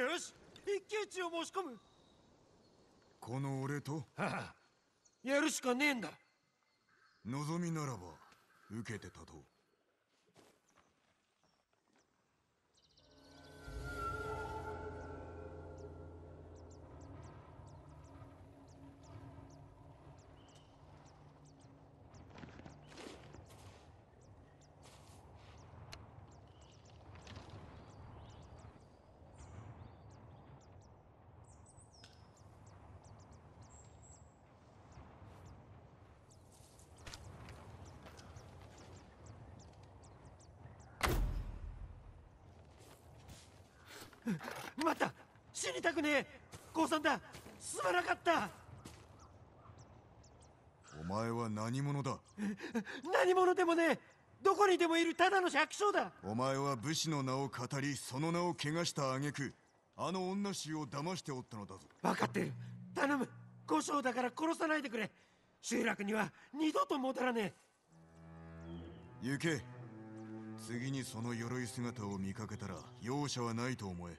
よし一騎打ちを申し込むこの俺と、はあ、やるしかねえんだ望みならば受けて立とう待った死にたくねえ降参だすまなかったお前は何者だ何者でもねえどこにでもいるただの百姓だお前は武士の名を語りその名を汚した挙句あの女衆を騙しておったのだぞ分かってる頼む故障だから殺さないでくれ集落には二度と戻らねえ行け次にその鎧姿を見かけたら容赦はないと思え